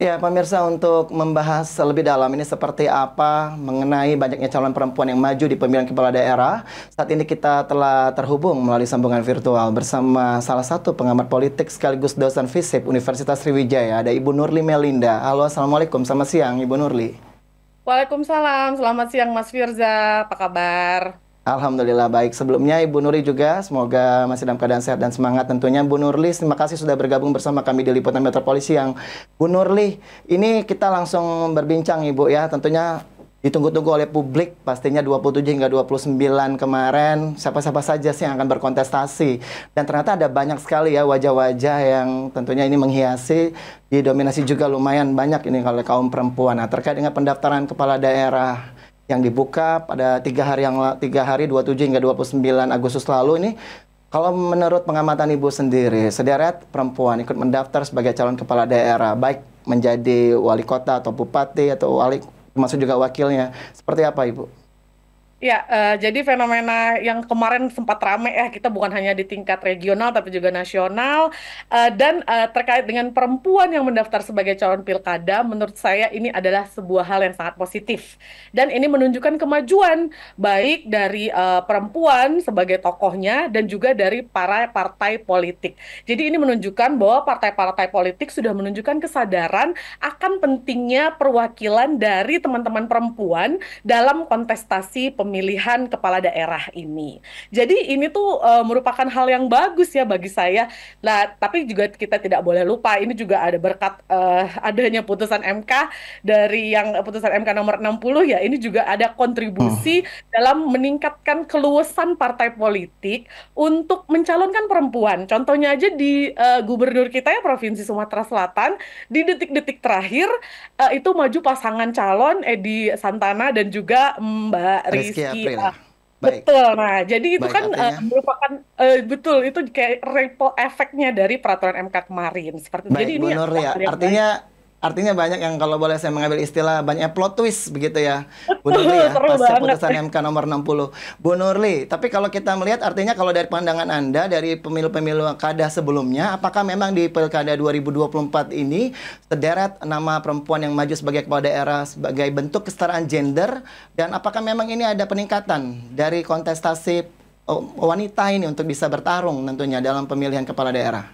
Ya, pemirsa untuk membahas lebih dalam ini seperti apa mengenai banyaknya calon perempuan yang maju di pemilihan kepala daerah. Saat ini kita telah terhubung melalui sambungan virtual bersama salah satu pengamat politik sekaligus dosen FISIP Universitas Sriwijaya, ada Ibu Nurli Melinda. Halo, Assalamualaikum. Selamat siang, Ibu Nurli. Waalaikumsalam. Selamat siang, Mas Firza. Apa kabar? Alhamdulillah baik. Sebelumnya Ibu Nuri juga semoga masih dalam keadaan sehat dan semangat tentunya. Bu Nurli, terima kasih sudah bergabung bersama kami di Liputan Metropolis yang Bu Nurli, ini kita langsung berbincang Ibu ya. Tentunya ditunggu-tunggu oleh publik pastinya 27 hingga 29 kemarin siapa-siapa saja sih yang akan berkontestasi dan ternyata ada banyak sekali ya wajah-wajah yang tentunya ini menghiasi didominasi juga lumayan banyak ini oleh kaum perempuan nah terkait dengan pendaftaran kepala daerah yang dibuka pada tiga hari yang tiga hari 27 hingga 29 Agustus lalu ini kalau menurut pengamatan Ibu sendiri, sederet perempuan ikut mendaftar sebagai calon kepala daerah, baik menjadi wali kota atau bupati atau wali termasuk juga wakilnya. Seperti apa Ibu? Ya, uh, jadi fenomena yang kemarin sempat rame ya, kita bukan hanya di tingkat regional tapi juga nasional. Uh, dan uh, terkait dengan perempuan yang mendaftar sebagai calon pilkada, menurut saya ini adalah sebuah hal yang sangat positif. Dan ini menunjukkan kemajuan baik dari uh, perempuan sebagai tokohnya dan juga dari para partai politik. Jadi ini menunjukkan bahwa partai-partai politik sudah menunjukkan kesadaran akan pentingnya perwakilan dari teman-teman perempuan dalam kontestasi pemilu pemilihan kepala daerah ini. Jadi ini tuh uh, merupakan hal yang bagus ya bagi saya. Nah, tapi juga kita tidak boleh lupa ini juga ada berkat uh, adanya putusan MK dari yang eh, putusan MK nomor 60 ya, ini juga ada kontribusi oh. dalam meningkatkan keluasan partai politik untuk mencalonkan perempuan. Contohnya aja di uh, gubernur kita ya Provinsi Sumatera Selatan di detik-detik terakhir uh, itu maju pasangan calon Edi Santana dan juga Mbak Rizky, Rizky Iya, Rizky April. Iya. Baik. Betul, nah jadi itu Baik, kan uh, merupakan uh, betul itu kayak ripple efeknya dari peraturan MK kemarin seperti Baik, jadi Bu ini Nur, ya, artinya artinya banyak yang kalau boleh saya mengambil istilah banyak plot twist begitu ya Bu Nurli ya pasca putusan MK nomor 60 Bu Nurli tapi kalau kita melihat artinya kalau dari pandangan Anda dari pemilu-pemilu kada sebelumnya apakah memang di pilkada 2024 ini sederet nama perempuan yang maju sebagai kepala daerah sebagai bentuk kesetaraan gender dan apakah memang ini ada peningkatan dari kontestasi oh, wanita ini untuk bisa bertarung tentunya dalam pemilihan kepala daerah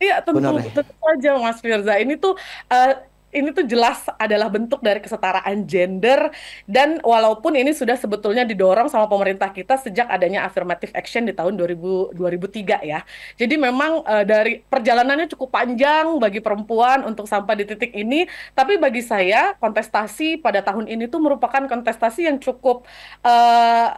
Iya tentu, tentu saja Mas Firza. Ini tuh uh, ini tuh jelas adalah bentuk dari kesetaraan gender dan walaupun ini sudah sebetulnya didorong sama pemerintah kita sejak adanya affirmative action di tahun 2000, 2003 ya. Jadi memang uh, dari perjalanannya cukup panjang bagi perempuan untuk sampai di titik ini, tapi bagi saya kontestasi pada tahun ini tuh merupakan kontestasi yang cukup uh,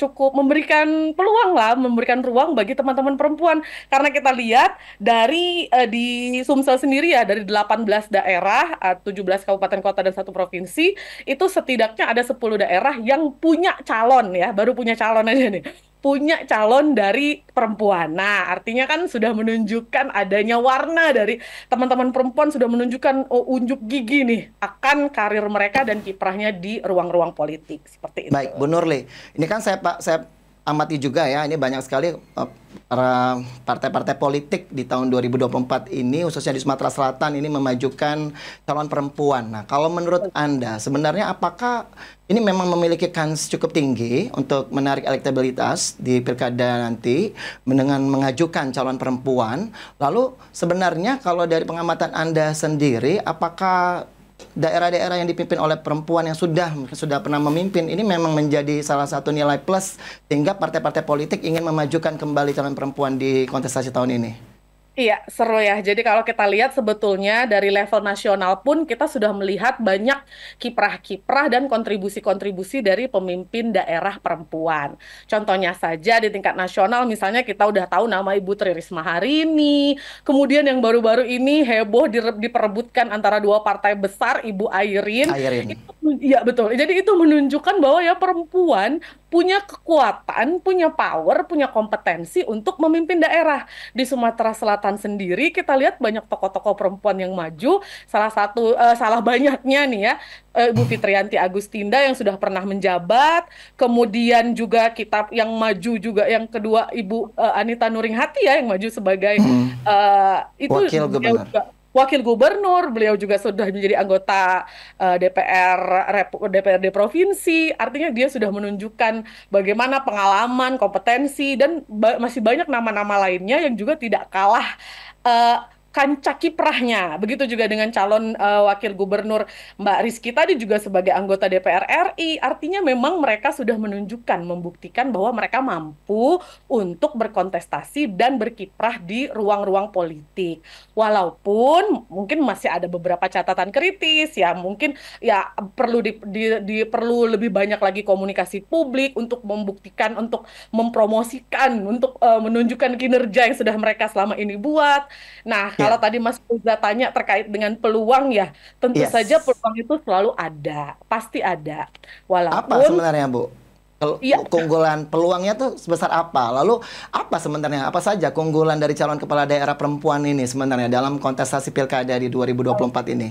cukup memberikan peluang lah, memberikan ruang bagi teman-teman perempuan karena kita lihat dari uh, di Sumsel sendiri ya dari 18 daerah daerah, 17 eh, kabupaten kota dan satu provinsi, itu setidaknya ada 10 daerah yang punya calon ya, baru punya calon aja nih. Punya calon dari perempuan. Nah, artinya kan sudah menunjukkan adanya warna dari teman-teman perempuan sudah menunjukkan oh, unjuk gigi nih akan karir mereka dan kiprahnya di ruang-ruang politik seperti itu. Baik, Bu Nurli. Ini kan saya Pak saya amati juga ya ini banyak sekali eh, partai-partai politik di tahun 2024 ini khususnya di Sumatera Selatan ini memajukan calon perempuan. Nah, kalau menurut Anda sebenarnya apakah ini memang memiliki kans cukup tinggi untuk menarik elektabilitas di pilkada nanti dengan mengajukan calon perempuan? Lalu sebenarnya kalau dari pengamatan Anda sendiri apakah daerah-daerah yang dipimpin oleh perempuan yang sudah sudah pernah memimpin ini memang menjadi salah satu nilai plus sehingga partai-partai politik ingin memajukan kembali calon perempuan di kontestasi tahun ini. Iya, seru ya. Jadi kalau kita lihat sebetulnya dari level nasional pun kita sudah melihat banyak kiprah-kiprah dan kontribusi-kontribusi dari pemimpin daerah perempuan. Contohnya saja di tingkat nasional misalnya kita udah tahu nama Ibu Tri Risma hari ini, kemudian yang baru-baru ini heboh diperebutkan antara dua partai besar Ibu Airin. Airin. Itu Iya betul. Jadi itu menunjukkan bahwa ya perempuan punya kekuatan, punya power, punya kompetensi untuk memimpin daerah. Di Sumatera Selatan sendiri kita lihat banyak tokoh-tokoh perempuan yang maju. Salah satu uh, salah banyaknya nih ya uh, Ibu Fitrianti Agustinda yang sudah pernah menjabat, kemudian juga kita yang maju juga yang kedua Ibu uh, Anita Nuringhati ya yang maju sebagai uh, itu wakil gubernur wakil gubernur, beliau juga sudah menjadi anggota uh, eh, DPR DPRD provinsi. Artinya dia sudah menunjukkan bagaimana pengalaman, kompetensi dan ba masih banyak nama-nama lainnya yang juga tidak kalah uh, kancah kiprahnya. Begitu juga dengan calon uh, wakil gubernur Mbak Rizky tadi juga sebagai anggota DPR RI. Artinya memang mereka sudah menunjukkan, membuktikan bahwa mereka mampu untuk berkontestasi dan berkiprah di ruang-ruang politik. Walaupun mungkin masih ada beberapa catatan kritis ya, mungkin ya perlu di, di, di perlu lebih banyak lagi komunikasi publik untuk membuktikan, untuk mempromosikan, untuk uh, menunjukkan kinerja yang sudah mereka selama ini buat. Nah, Iya. Kalau tadi Mas Puza tanya terkait dengan peluang ya, tentu yes. saja peluang itu selalu ada, pasti ada. Walaupun Apa sebenarnya, Bu? Kalau iya. keunggulan peluangnya tuh sebesar apa? Lalu apa sebenarnya? Apa saja keunggulan dari calon kepala daerah perempuan ini sebenarnya dalam kontestasi pilkada di 2024 ini?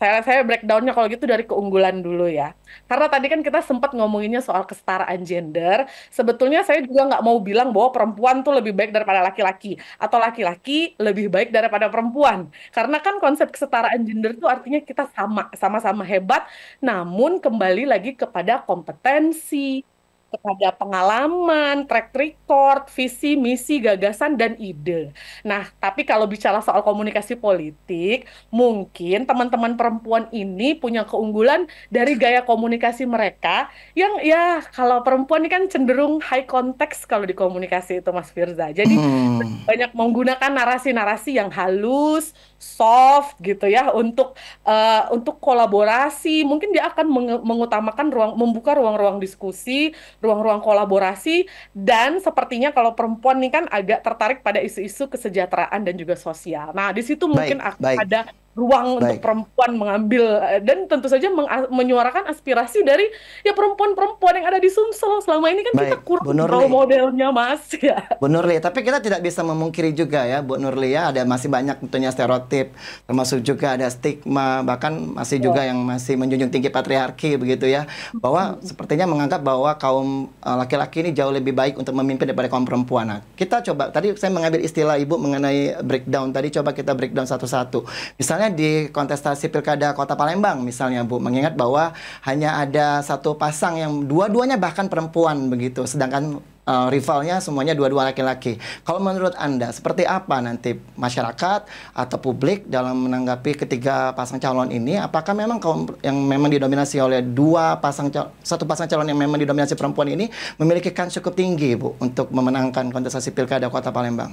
saya saya breakdownnya kalau gitu dari keunggulan dulu ya. Karena tadi kan kita sempat ngomonginnya soal kesetaraan gender. Sebetulnya saya juga nggak mau bilang bahwa perempuan tuh lebih baik daripada laki-laki atau laki-laki lebih baik daripada perempuan. Karena kan konsep kesetaraan gender itu artinya kita sama, sama-sama hebat, namun kembali lagi kepada kompetensi, kepada pengalaman, track record, visi, misi, gagasan, dan ide. Nah, tapi kalau bicara soal komunikasi politik, mungkin teman-teman perempuan ini punya keunggulan dari gaya komunikasi mereka yang ya kalau perempuan ini kan cenderung high context kalau di komunikasi itu Mas Firza. Jadi hmm. banyak menggunakan narasi-narasi yang halus, soft gitu ya untuk uh, untuk kolaborasi mungkin dia akan meng mengutamakan ruang membuka ruang-ruang diskusi ruang-ruang kolaborasi dan sepertinya kalau perempuan nih kan agak tertarik pada isu-isu kesejahteraan dan juga sosial nah di situ mungkin baik, baik. ada ruang Baik. untuk perempuan mengambil dan tentu saja menyuarakan aspirasi dari ya perempuan-perempuan yang ada di Sumsel selama ini kan Baik. kita kurang Bu Nurli. modelnya Mas ya. Bu Nurli, tapi kita tidak bisa memungkiri juga ya Bu Nurli ya ada masih banyak tentunya stereotip termasuk juga ada stigma bahkan masih ya. juga yang masih menjunjung tinggi patriarki begitu ya bahwa hmm. sepertinya menganggap bahwa kaum eh, laki-laki ini jauh lebih baik untuk memimpin daripada kaum perempuan. Nah, kita coba tadi saya mengambil istilah Ibu mengenai breakdown tadi coba kita breakdown satu-satu. Misalnya misalnya di kontestasi pilkada Kota Palembang misalnya Bu, mengingat bahwa hanya ada satu pasang yang dua-duanya bahkan perempuan begitu, sedangkan uh, rivalnya semuanya dua-dua laki-laki. Kalau menurut Anda, seperti apa nanti masyarakat atau publik dalam menanggapi ketiga pasang calon ini? Apakah memang kaum yang memang didominasi oleh dua pasang calon, satu pasang calon yang memang didominasi perempuan ini memiliki kans cukup tinggi, Bu, untuk memenangkan kontestasi pilkada Kota Palembang?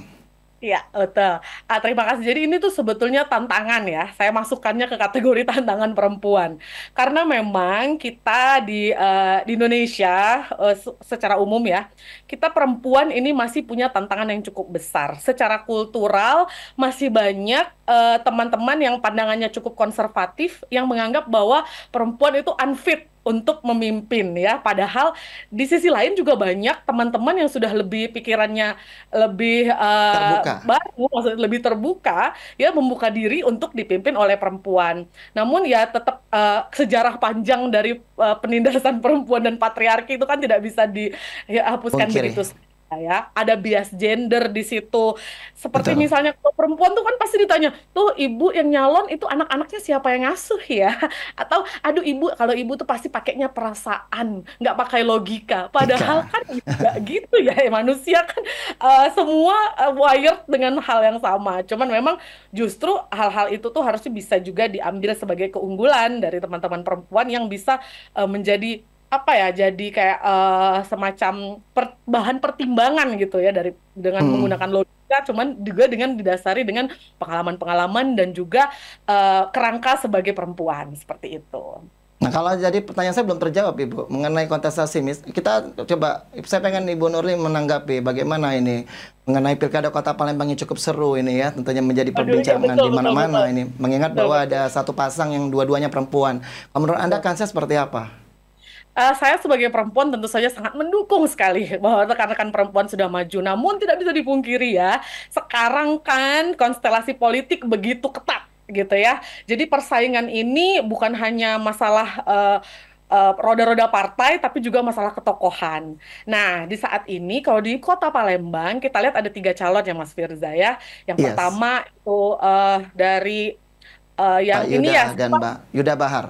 Iya, betul. Ah, terima kasih. Jadi ini tuh sebetulnya tantangan ya. Saya masukkannya ke kategori tantangan perempuan. Karena memang kita di uh, di Indonesia uh, secara umum ya, kita perempuan ini masih punya tantangan yang cukup besar. Secara kultural masih banyak eh, teman-teman uh, teman -teman yang pandangannya cukup konservatif yang menganggap bahwa perempuan itu unfit untuk memimpin ya. Padahal di sisi lain juga banyak teman-teman yang sudah lebih pikirannya lebih uh, baru, maksudnya lebih terbuka ya membuka diri untuk dipimpin oleh perempuan. Namun ya tetap uh, eh, sejarah panjang dari uh, penindasan perempuan dan patriarki itu kan tidak bisa dihapuskan ya, begitu ya ada bias gender di situ seperti Betul. misalnya kalau perempuan tuh kan pasti ditanya tuh ibu yang nyalon itu anak-anaknya siapa yang ngasuh ya atau aduh ibu kalau ibu tuh pasti pakainya perasaan nggak pakai logika padahal Ika. kan nggak gitu ya, ya manusia kan uh, semua uh, wired dengan hal yang sama cuman memang justru hal-hal itu tuh harusnya bisa juga diambil sebagai keunggulan dari teman-teman perempuan yang bisa uh, menjadi apa ya jadi kayak uh, semacam per, bahan pertimbangan gitu ya dari dengan hmm. menggunakan logika cuman juga dengan didasari dengan pengalaman-pengalaman dan juga uh, kerangka sebagai perempuan seperti itu. Nah kalau jadi pertanyaan saya belum terjawab ibu mengenai kontestasi mis kita coba saya pengen ibu Nurli menanggapi bagaimana ini mengenai pilkada kota Palembang yang cukup seru ini ya tentunya menjadi iya, perbincangan di mana-mana ini mengingat betul, bahwa betul. ada satu pasang yang dua-duanya perempuan. Menurut anda kansnya seperti apa? uh, saya sebagai perempuan tentu saja sangat mendukung sekali bahwa rekan-rekan perempuan sudah maju. Namun tidak bisa dipungkiri ya, sekarang kan konstelasi politik begitu ketat gitu ya. Jadi persaingan ini bukan hanya masalah eh, eh, roda-roda uh, partai tapi juga masalah ketokohan. Nah, di saat ini kalau di Kota Palembang kita lihat ada tiga calon ya Mas Firza ya. Yang yes. pertama itu uh, dari uh, yang Pak Yuda ini ya dan Mbak Yuda Bahar.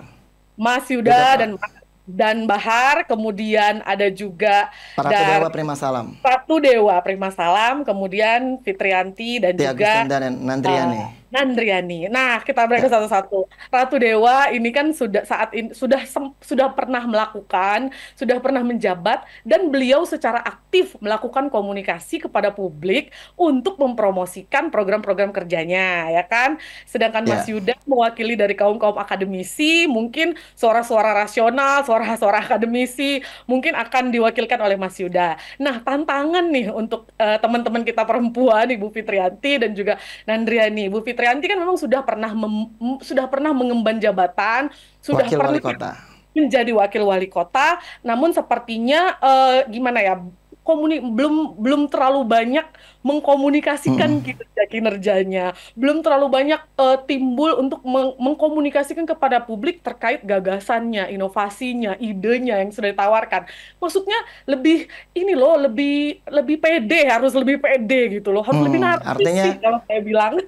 Mas Yuda, dan Mas dan Bahar, kemudian ada juga Para dari Dewa Prima Salam. Satu Dewa Prima Salam, kemudian Fitrianti dan Tia juga Agustin dan Nandriani. Uh, Nandriani. Nah, kita break satu-satu. Ratu Dewa ini kan sudah saat ini sudah sem, sudah pernah melakukan, sudah pernah menjabat dan beliau secara aktif melakukan komunikasi kepada publik untuk mempromosikan program-program kerjanya, ya kan? Sedangkan yeah. Mas iya. Yuda mewakili dari kaum-kaum akademisi, mungkin suara-suara rasional, suara-suara akademisi mungkin akan diwakilkan oleh Mas Yuda. Nah, tantangan nih untuk teman eh, teman-teman kita perempuan Ibu Fitrianti dan juga Nandriani. Ibu Fitri. Trianti kan memang sudah pernah mem, sudah pernah mengemban jabatan, sudah wakil pernah wali kota. menjadi wakil wali kota, namun sepertinya uh, gimana ya komuni belum belum terlalu banyak mengkomunikasikan hmm. kinerja gitu ya kinerjanya, belum terlalu banyak uh, timbul untuk meng mengkomunikasikan kepada publik terkait gagasannya, inovasinya, idenya yang sudah ditawarkan. Maksudnya lebih ini loh, lebih lebih pede harus lebih pede gitu loh, harus hmm, lebih narsis artinya... sih kalau saya bilang.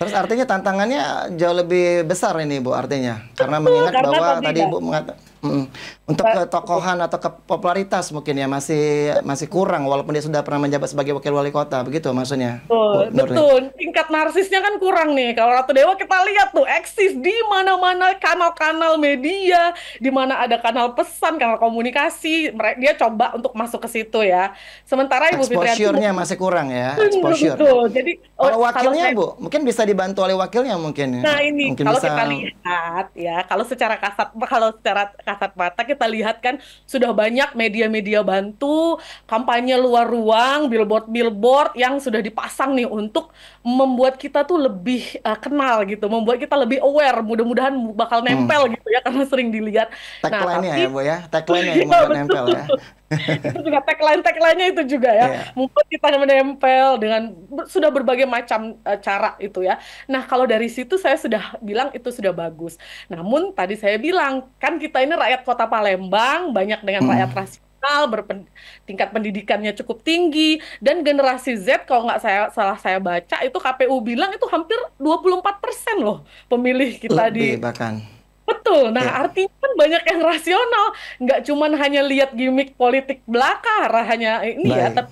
Terus artinya tantangannya jauh lebih besar ini Bu artinya karena mengingat karena bahwa tadi Ibu mengatakan mm, untuk ketokohan atau kepopularitas mungkin ya masih masih kurang walaupun dia sudah pernah menjabat sebagai wakil wali kota begitu maksudnya. Betul, betul. Tingkat narsisnya kan kurang nih. Kalau Ratu Dewa kita lihat tuh eksis di mana-mana kanal-kanal media, di mana ada kanal pesan, kanal komunikasi, dia coba untuk masuk ke situ ya. Sementara Ibu Exposure-nya masih kurang ya, exposure. Betul. Jadi oh, kalau wakilnya kalau Bu, mungkin bisa dibantu oleh wakilnya mungkin ya. Nah, ini mungkin kalau bisa... kita lihat ya, kalau secara kasat kalau secara kasat mata kita kita lihat kan sudah banyak media-media bantu, kampanye luar ruang, billboard-billboard yang sudah dipasang nih untuk membuat kita tuh lebih uh, kenal gitu, membuat kita lebih aware. Mudah-mudahan bakal nempel hmm. gitu ya karena sering dilihat. Nah, tagline-nya nah, tapi... ya Bu ya, tagline-nya yang iya, nempel ya. itu juga tagline tagline-nya itu juga ya. Yeah. Mungkin kita menempel dengan sudah berbagai macam uh, cara itu ya. Nah, kalau dari situ saya sudah bilang itu sudah bagus. Namun tadi saya bilang kan kita ini rakyat Kota Palembang banyak dengan hmm. rakyat rasional berpen, tingkat pendidikannya cukup tinggi dan generasi Z kalau nggak saya salah saya baca itu KPU bilang itu hampir 24% loh pemilih kita Lebih di bahkan Betul. Nah, yeah. Hmm. artinya kan banyak yang rasional, nggak cuman hanya lihat gimmick politik belaka hanya ini ya, Baik. ya, tapi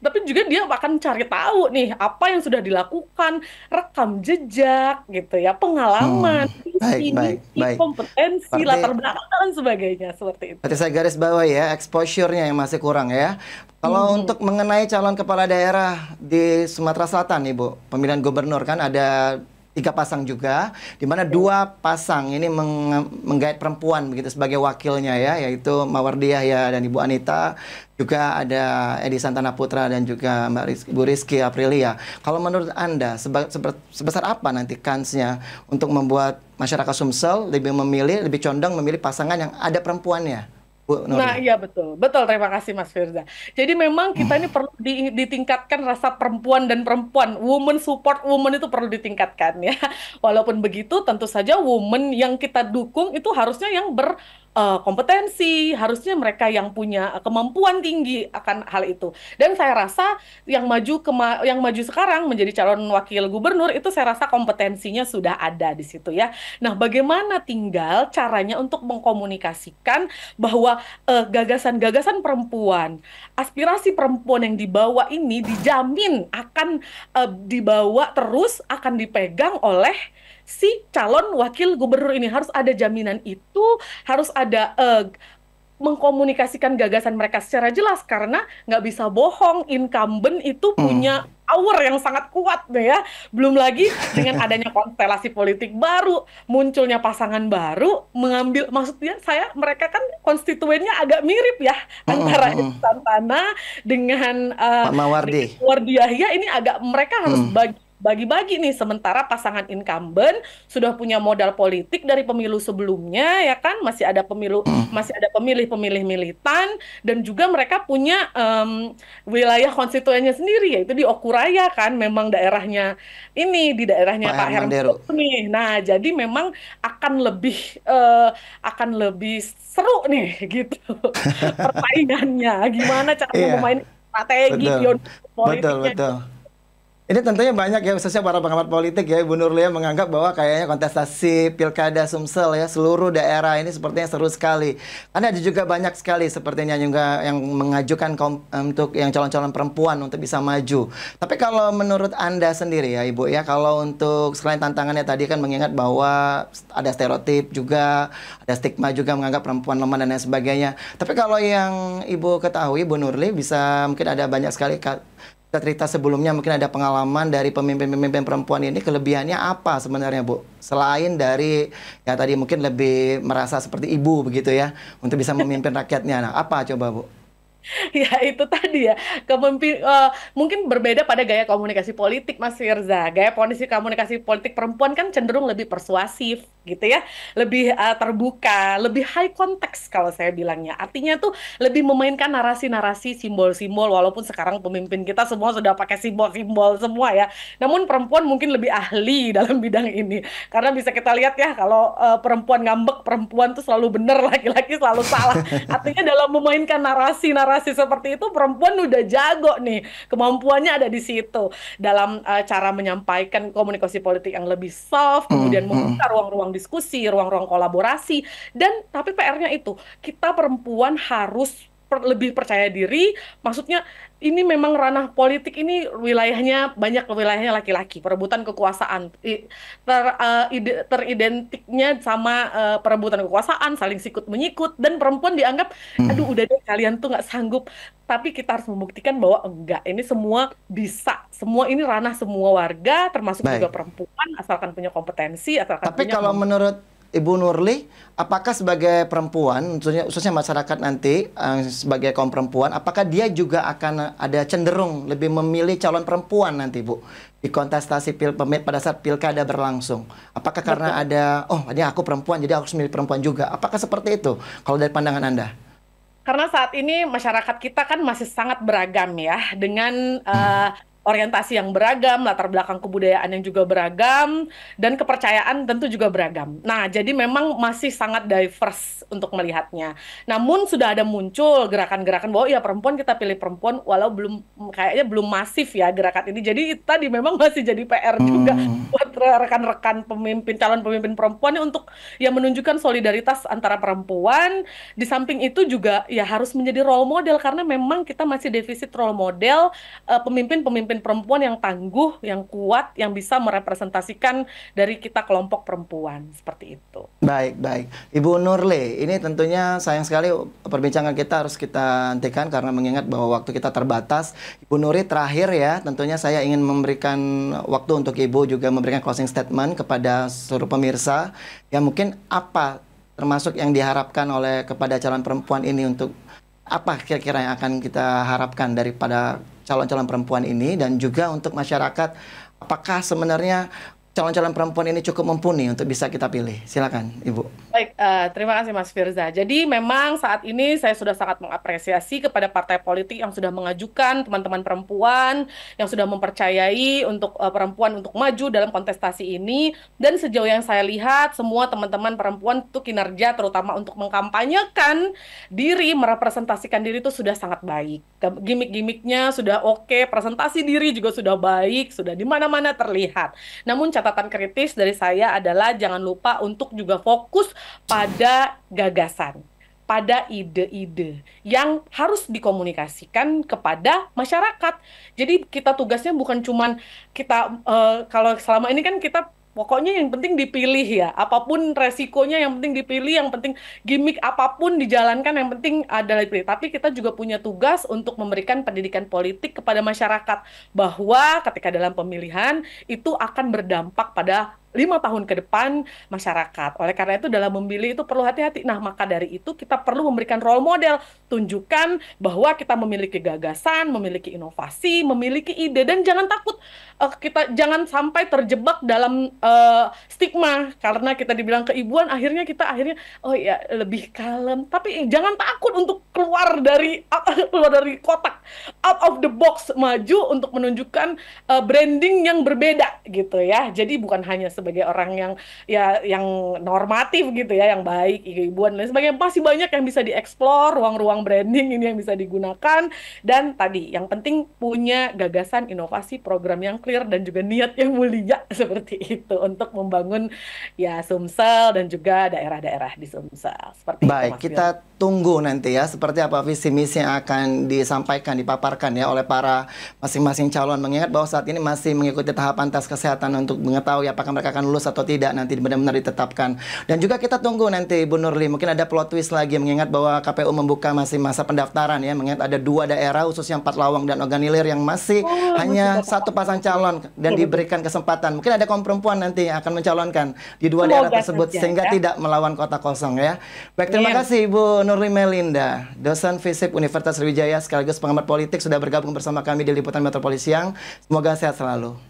tapi juga dia akan cari tahu nih apa yang sudah dilakukan, rekam jejak gitu ya, pengalaman, hmm. baik, ini baik, baik. kompetensi, Berarti, latar belakang dan sebagainya seperti itu. Berarti saya garis bawah ya, exposure-nya yang masih kurang ya. Kalau hmm. untuk mengenai calon kepala daerah di Sumatera Selatan nih Bu, pemilihan gubernur kan ada tiga pasang juga, di mana dua pasang ini meng menggait perempuan begitu sebagai wakilnya ya, yaitu Mawardiah ya dan Ibu Anita, juga ada Edi Santana Putra dan juga Mbak Rizky, Bu Rizky Aprilia. Kalau menurut Anda seba, sebesar apa nanti kansnya untuk membuat masyarakat Sumsel lebih memilih, lebih condong memilih pasangan yang ada perempuannya? Nah, iya betul. Betul, terima kasih Mas Firza. Jadi memang kita ini hmm. perlu di, ditingkatkan rasa perempuan dan perempuan. Woman support woman itu perlu ditingkatkan ya. Walaupun begitu tentu saja woman yang kita dukung itu harusnya yang ber uh, kompetensi, harusnya mereka yang punya eh, kemampuan tinggi akan hal itu. Dan saya rasa yang maju kema yang maju sekarang menjadi calon wakil gubernur itu saya rasa kompetensinya sudah ada di situ ya. Nah, bagaimana tinggal caranya untuk mengkomunikasikan bahwa eh, gagasan-gagasan uh, perempuan, aspirasi perempuan yang dibawa ini dijamin akan uh, dibawa terus akan dipegang oleh si calon wakil gubernur ini harus ada jaminan itu, harus ada uh, mengkomunikasikan gagasan mereka secara jelas karena nggak bisa bohong incumbent itu hmm. punya hmm. power yang sangat kuat ya belum lagi dengan adanya konstelasi politik baru munculnya pasangan baru mengambil maksudnya saya mereka kan konstituennya agak mirip ya hmm, hmm antara hmm, hmm. Santana dengan uh, Mawardi. Wardiah ya ini agak mereka harus mm. bagi bagi-bagi nih sementara pasangan incumbent sudah punya modal politik dari pemilu sebelumnya ya kan masih ada pemilu masih ada pemilih-pemilih militan dan juga mereka punya um, wilayah konstituennya sendiri yaitu di Okuraya kan memang daerahnya ini di daerahnya Pak, Pak nih nah jadi memang akan lebih uh, akan lebih seru nih gitu pertandingannya gimana cara yeah. memainkan strategi betul. betul gitu. betul ini tentunya banyak ya khususnya para pengamat politik ya Ibu Nurlia menganggap bahwa kayaknya kontestasi pilkada Sumsel ya seluruh daerah ini sepertinya seru sekali. Karena ada juga banyak sekali sepertinya juga yang mengajukan untuk yang calon-calon perempuan untuk bisa maju. Tapi kalau menurut Anda sendiri ya Ibu ya kalau untuk selain tantangannya tadi kan mengingat bahwa ada stereotip juga, ada stigma juga menganggap perempuan lemah dan lain sebagainya. Tapi kalau yang Ibu ketahui Ibu Nurli bisa mungkin ada banyak sekali kita cerita sebelumnya mungkin ada pengalaman dari pemimpin-pemimpin perempuan ini kelebihannya apa sebenarnya Bu? Selain dari ya tadi mungkin lebih merasa seperti ibu begitu ya untuk bisa memimpin rakyatnya. Nah, apa coba Bu? ya itu tadi ya kemimpin uh, eh, mungkin berbeda pada gaya komunikasi politik Mas Firza gaya kondisi komunikasi politik perempuan kan cenderung lebih persuasif gitu ya lebih uh, terbuka lebih high context kalau saya bilangnya artinya tuh lebih memainkan narasi-narasi simbol-simbol walaupun sekarang pemimpin kita semua sudah pakai simbol-simbol semua ya namun perempuan mungkin lebih ahli dalam bidang ini karena bisa kita lihat ya kalau uh, perempuan ngambek perempuan tuh selalu benar laki-laki selalu salah artinya dalam memainkan narasi narasi literasi seperti itu perempuan udah jago nih kemampuannya ada di situ dalam uh, cara menyampaikan komunikasi politik yang lebih soft hmm, kemudian mm, membuka ruang-ruang diskusi ruang-ruang kolaborasi dan tapi PR-nya itu kita perempuan harus lebih percaya diri maksudnya ini memang ranah politik ini wilayahnya banyak wilayahnya laki-laki perebutan kekuasaan ter uh, ide, teridentiknya sama uh, perebutan kekuasaan saling sikut menyikut dan perempuan dianggap hmm. aduh udah deh kalian tuh nggak sanggup tapi kita harus membuktikan bahwa enggak ini semua bisa semua ini ranah semua warga termasuk Baik. juga perempuan asalkan punya kompetensi asalkan tapi punya kalau menurut Ibu Nurli, apakah sebagai perempuan, khususnya masyarakat nanti eh, sebagai kaum perempuan, apakah dia juga akan ada cenderung lebih memilih calon perempuan nanti, Bu, di kontestasi pil pada saat pilkada berlangsung? Apakah Betul. karena ada, oh, ini aku perempuan, jadi aku harus memilih perempuan juga? Apakah seperti itu? Kalau dari pandangan Anda? Karena saat ini masyarakat kita kan masih sangat beragam ya, dengan uh, orientasi yang beragam, latar belakang kebudayaan yang juga beragam, dan kepercayaan tentu juga beragam. Nah, jadi memang masih sangat diverse untuk melihatnya. Namun sudah ada muncul gerakan-gerakan bahwa ya perempuan kita pilih perempuan, walau belum kayaknya belum masif ya gerakan ini. Jadi tadi memang masih jadi PR hmm. juga buat rekan-rekan pemimpin calon pemimpin perempuan untuk ya menunjukkan solidaritas antara perempuan. Di samping itu juga ya harus menjadi role model karena memang kita masih defisit role model eh, pemimpin-pemimpin uh, perempuan yang tangguh, yang kuat, yang bisa merepresentasikan dari kita kelompok perempuan seperti itu. Baik, baik. Ibu Nurle, ini tentunya sayang sekali perbincangan kita harus kita hentikan karena mengingat bahwa waktu kita terbatas. Ibu Nuri terakhir ya, tentunya saya ingin memberikan waktu untuk Ibu juga memberikan closing statement kepada seluruh pemirsa ya mungkin apa termasuk yang diharapkan oleh kepada calon perempuan ini untuk apa kira-kira yang akan kita harapkan daripada calon-calon perempuan ini dan juga untuk masyarakat apakah sebenarnya calon-calon perempuan ini cukup mumpuni untuk bisa kita pilih. Silakan, Ibu. Baik, uh, terima kasih Mas Firza. Jadi memang saat ini saya sudah sangat mengapresiasi kepada partai politik yang sudah mengajukan teman-teman perempuan yang sudah mempercayai untuk uh, perempuan untuk maju dalam kontestasi ini dan sejauh yang saya lihat semua teman-teman perempuan itu kinerja terutama untuk mengkampanyekan diri, merepresentasikan diri itu sudah sangat baik. Gimik-gimiknya sudah oke, okay, presentasi diri juga sudah baik, sudah di mana-mana terlihat. Namun catatan catatan kritis dari saya adalah jangan lupa untuk juga fokus pada gagasan pada ide-ide yang harus dikomunikasikan kepada masyarakat. Jadi kita tugasnya bukan cuman kita uh, kalau selama ini kan kita pokoknya yang penting dipilih ya apapun resikonya yang penting dipilih yang penting gimmick apapun dijalankan yang penting adalah dipilih tapi kita juga punya tugas untuk memberikan pendidikan politik kepada masyarakat bahwa ketika dalam pemilihan itu akan berdampak pada lima tahun ke depan masyarakat. Oleh karena itu dalam memilih itu perlu hati-hati. Nah maka dari itu kita perlu memberikan role model, tunjukkan bahwa kita memiliki gagasan, memiliki inovasi, memiliki ide dan jangan takut uh, kita jangan sampai terjebak dalam uh, stigma karena kita dibilang keibuan akhirnya kita akhirnya oh ya lebih kalem. Tapi eh, jangan takut untuk keluar dari uh, keluar dari kotak, out of the box maju untuk menunjukkan uh, branding yang berbeda gitu ya. Jadi bukan hanya sebagai orang yang ya yang normatif gitu ya, yang baik, ibu-ibuan dan sebagainya. pasti banyak yang bisa dieksplor, ruang-ruang branding ini yang bisa digunakan dan tadi yang penting punya gagasan inovasi program yang clear dan juga niat yang mulia seperti itu untuk membangun ya Sumsel dan juga daerah-daerah di Sumsel. Seperti Baik, itu, kita tunggu nanti ya seperti apa visi misi yang akan disampaikan, dipaparkan ya oleh para masing-masing calon mengingat bahwa saat ini masih mengikuti tahapan tes kesehatan untuk mengetahui apakah mereka akan lulus atau tidak nanti benar-benar ditetapkan. Dan juga kita tunggu nanti Bu Nurli, mungkin ada plot twist lagi mengingat bahwa KPU membuka masih masa pendaftaran ya, mengingat ada dua daerah khususnya Empat Lawang dan Organilir yang masih oh, hanya satu pasang calon dan diberikan kesempatan. Mungkin ada kaum perempuan nanti yang akan mencalonkan di dua Semoga daerah tersebut saja, sehingga ya. tidak melawan kota kosong ya. Baik, terima yeah. kasih Bu Nurli Melinda, dosen fisip Universitas Sriwijaya sekaligus pengamat politik sudah bergabung bersama kami di Liputan Metropolis Siang. Semoga sehat selalu.